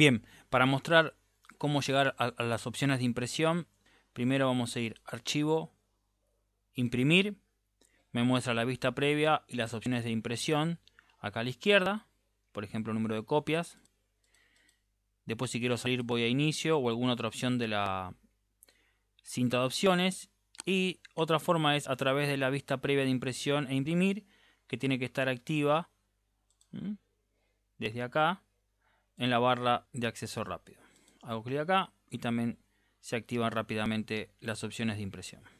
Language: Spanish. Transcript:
Bien, para mostrar cómo llegar a, las opciones de impresión, primero vamos a ir Archivo, Imprimir, me muestra la vista previa y las opciones de impresión acá a la izquierda, por ejemplo número de copias. Después si quiero salir voy a inicio o alguna otra opción de la cinta de opciones. Y otra forma es a través de la vista previa de impresión e imprimir, que tiene que estar activa desde acá en la barra de acceso rápido. Hago clic acá y también se activan rápidamente las opciones de impresión.